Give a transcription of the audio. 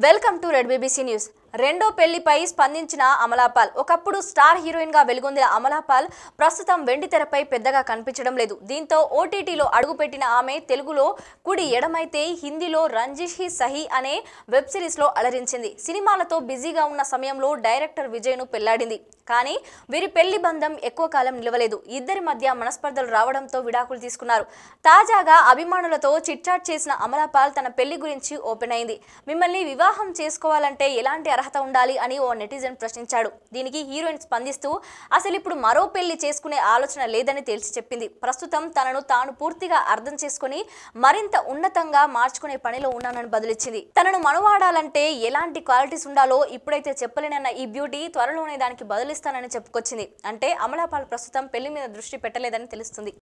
Welcome to Red BBC News. రెండో పెళ్లిపై స్పందించిన అమలాపాల్ ఒకప్పుడు స్టార్ హీరోయిన్ గా వెలుగొందిన అమలాపాల్ ప్రస్తుతం వెండి తెరపై పెద్దగా కనిపించడం లేదు దీంతో ఓటీటీలో అడుగుపెట్టిన ఆమె తెలుగులో కుడి ఎడమైతే హిందీలో రంజిష్ హి సహి అనే వెబ్ సిరీస్ లో అలరించింది సినిమాలతో బిజీగా ఉన్న సమయంలో డైరెక్టర్ విజయ్ ను పెళ్లాడింది కానీ వీరి పెళ్లి బంధం ఎక్కువ కాలం నిలవలేదు ఇద్దరి మధ్య మనస్పర్ధలు రావడంతో విడాకులు తీసుకున్నారు తాజాగా అభిమానులతో చిట్చాట్ చేసిన అమలాపాల్ తన పెళ్లి గురించి ఓపెన్ అయింది మిమ్మల్ని వివాహం చేసుకోవాలంటే ఎలాంటి అర్హత ఉండాలి అని ఓ నెటిజన్ ప్రశ్నించాడు దీనికి హీరోయిన్ స్పందిస్తూ అసలు ఇప్పుడు మరో పెళ్లి చేసుకునే ఆలోచన లేదని తేల్చి చెప్పింది ప్రస్తుతం తనను తాను పూర్తిగా అర్థం చేసుకుని మరింత ఉన్నతంగా మార్చుకునే పనిలో ఉన్నానని బదులిచ్చింది తనను మనువాడాలంటే ఎలాంటి క్వాలిటీస్ ఉండాలో ఇప్పుడైతే చెప్పలేనన్న ఈ బ్యూటీ త్వరలోనే దానికి బదులిస్తానని చెప్పుకొచ్చింది అంటే అమలాపాల్ ప్రస్తుతం పెళ్లి మీద దృష్టి పెట్టలేదని తెలుస్తుంది